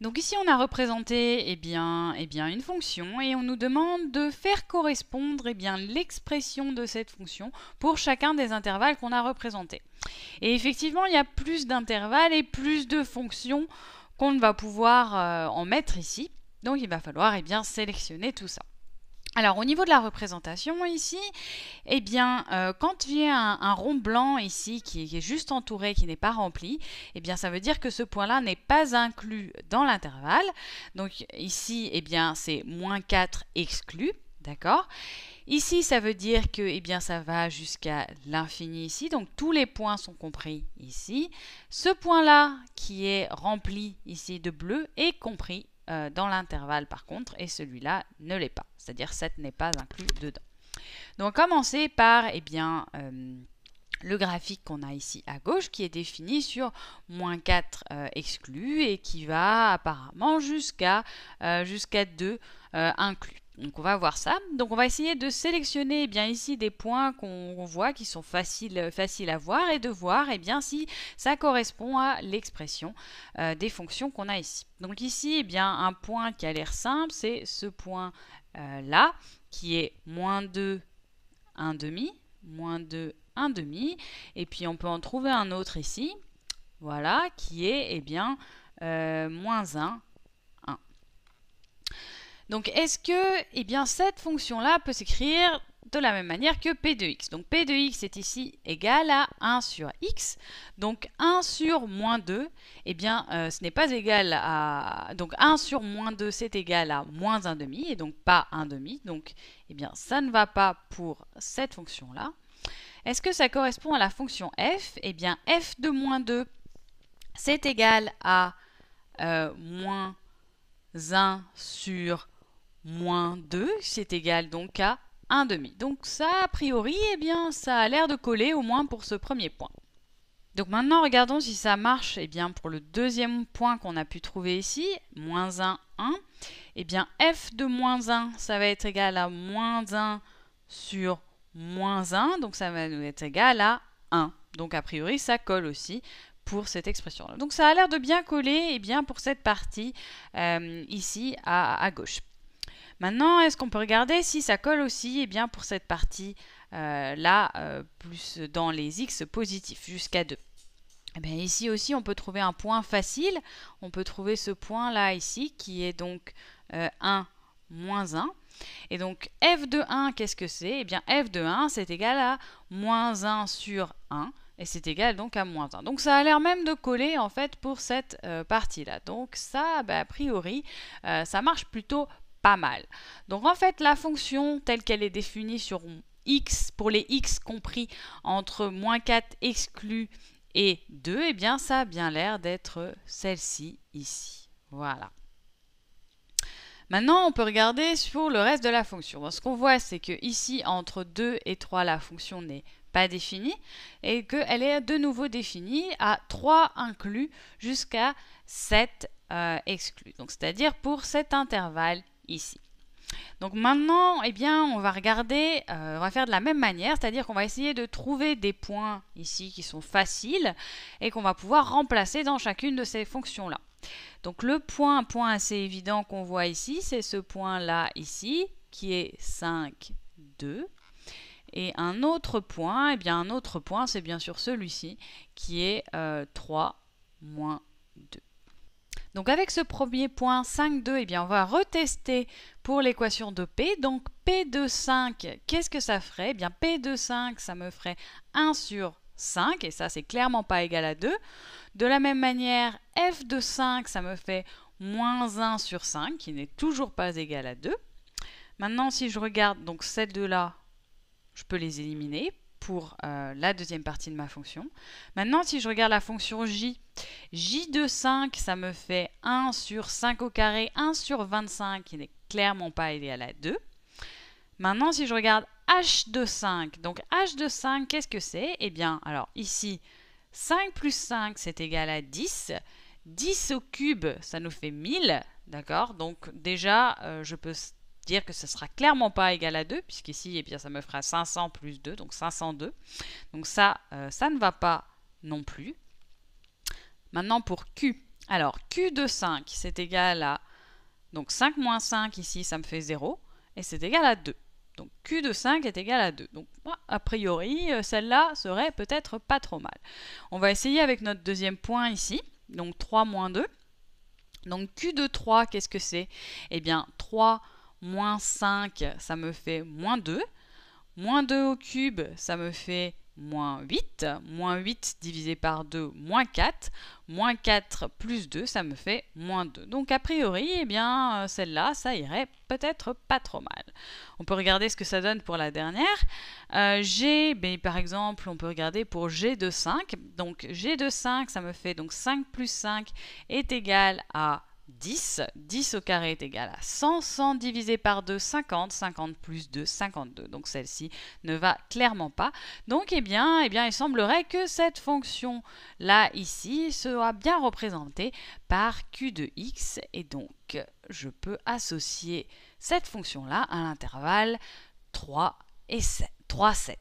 Donc ici, on a représenté eh bien, eh bien, une fonction et on nous demande de faire correspondre eh bien, l'expression de cette fonction pour chacun des intervalles qu'on a représentés. Et effectivement, il y a plus d'intervalles et plus de fonctions qu'on va pouvoir euh, en mettre ici. Donc il va falloir bien, sélectionner tout ça. Alors au niveau de la représentation ici, eh bien euh, quand quand y un, un, rond blanc ici qui, est juste entouré, qui n'est pas rempli, eh bien ça veut dire que ce point-là n'est pas inclus dans l'intervalle. Donc ici, eh bien c'est moins 4 exclu, d'accord Ici, ça veut dire que eh bien, ça va jusqu'à l'infini ici, donc tous les points sont compris ici. Ce point-là, qui est rempli ici de bleu, est compris euh, dans l'intervalle par contre, et celui-là ne l'est pas. C'est-à-dire 7 n'est pas inclus dedans. Donc commencer par eh bien, euh, le graphique qu'on a ici à gauche qui est défini sur moins 4 euh, exclus et qui va apparemment jusqu'à jusqu'à 2 inclus. Donc on va voir ça. Donc on va essayer de sélectionner eh bien ici des points qu'on voit qui sont faciles, faciles à voir et de voir eh bien si ça correspond à l'expression euh, des fonctions qu'on a ici. Donc ici eh bien un point qui a l'air simple c'est ce point euh, là qui est moins 2 1 demi 2 1 demi et puis on peut en trouver un autre ici voilà qui est bien euh, moins 1 donc est-ce que eh bien, cette fonction-là peut s'écrire de la même manière que p de x. Donc p de x est ici égal à 1 sur x. Donc 1 sur moins 2, eh bien euh, ce n'est pas égal à... Donc 1 sur moins 2 c'est égal à moins 1 demi et donc pas 1 demi. Donc eh bien ça ne va pas pour cette fonction-là. Est-ce que ça correspond à la fonction f Eh bien f de moins 2 c'est égal à euh, moins 1 sur moins 2, c'est égal donc à 1 demi. Donc ça, a priori, et eh bien, ça a l'air de coller au moins pour ce premier point. Donc maintenant, regardons si ça marche eh bien, pour le deuxième point qu'on a pu trouver ici, moins 1, 1. Et bien, f de moins 1, ça va être égal à moins 1 sur moins 1, donc ça va nous être égal à 1. Donc a priori, ça colle aussi pour cette expression-là. Donc ça a l'air de bien coller eh bien, pour cette partie euh, ici à gauche. Maintenant, est-ce qu'on peut regarder si ça colle aussi eh bien, pour cette partie-là, euh, euh, plus dans les x positifs, jusqu'à 2 eh bien, Ici aussi, on peut trouver un point facile. On peut trouver ce point-là ici, qui est donc 1, euh, moins 1. Et donc f de 1, qu'est-ce que c'est Eh bien f de 1, c'est égal à moins 1 sur 1, et c'est égal donc à moins 1. Donc ça a l'air même de coller en fait pour cette partie-là. Donc ça, bah, a priori, ça marche plutôt mal. Donc en fait, la fonction telle qu'elle est définie sur x, pour les x compris entre moins 4 exclus et 2, et eh bien ça a bien l'air d'être celle-ci ici. Voilà. Maintenant, on peut regarder sur le reste de la fonction. ce qu'on voit, c'est que ici, entre 2 et 3, la fonction n'est pas définie et qu'elle est de nouveau définie à 3 inclus jusqu'à 7 euh, exclus. Donc, c'est-à-dire pour cet intervalle ici. Donc maintenant, eh bien, on va regarder, euh, on va faire de la même manière, c'est-à-dire qu'on va essayer de trouver des points ici qui sont faciles et qu'on va pouvoir remplacer dans chacune de ces fonctions-là. Donc le point, point assez évident qu'on voit ici, c'est ce point-là ici, qui est 5, 2. Et un autre point, eh bien un autre point, c'est bien sûr celui-ci, qui est 3, euh, moins 2. Donc avec ce premier point 5, 2, eh bien on va retester pour l'équation de P. Donc P de 5, qu'est-ce que ça ferait eh bien P de 5, ça me ferait 1 sur 5, et ça c'est clairement pas égal à 2. De la même manière, F de 5, ça me fait moins 1 sur 5, qui n'est toujours pas égal à 2. Maintenant, si je regarde donc celles deux là, je peux les éliminer pour euh, la deuxième partie de ma fonction. Maintenant, si je regarde la fonction j, j de 5, ça me fait 1 sur 5 au carré, 1 sur 25, qui n'est clairement pas égal à 2. Maintenant, si je regarde h de 5, donc h de 5, qu'est-ce que c'est Eh bien, alors ici, 5 plus 5, c'est égal à 10. 10 au cube, ça nous fait 1000, d'accord Donc déjà, euh, je peux dire que ce sera clairement pas égal à 2, puisqu'ici, eh ça me fera 500 plus 2, donc 502. Donc ça, euh, ça ne va pas non plus. Maintenant, pour Q. Alors, Q de 5, c'est égal à... Donc 5 moins 5, ici, ça me fait 0, et c'est égal à 2. Donc Q de 5 est égal à 2. Donc a priori, euh, celle-là serait peut-être pas trop mal. On va essayer avec notre deuxième point ici, donc 3 moins 2. Donc Q de 3, qu'est-ce que c'est Eh bien 3 moins 5, ça me fait moins 2. Moins 2 au cube, ça me fait moins 8. Moins 8 divisé par 2, moins 4. Moins 4 plus 2, ça me fait moins 2. Donc a priori, eh bien, euh, celle-là, ça irait peut-être pas trop mal. On peut regarder ce que ça donne pour la dernière. Euh, G, par exemple, on peut regarder pour G de 5. Donc G de 5, ça me fait donc 5 plus 5 est égal à 10. 10 au carré est égal à 100. 100 divisé par 2, 50. 50 plus 2, 52. Donc celle-ci ne va clairement pas. Donc eh bien, eh bien il semblerait que cette fonction-là ici sera bien représentée par q de x. Et donc je peux associer cette fonction-là à l'intervalle 3 et 3, 7.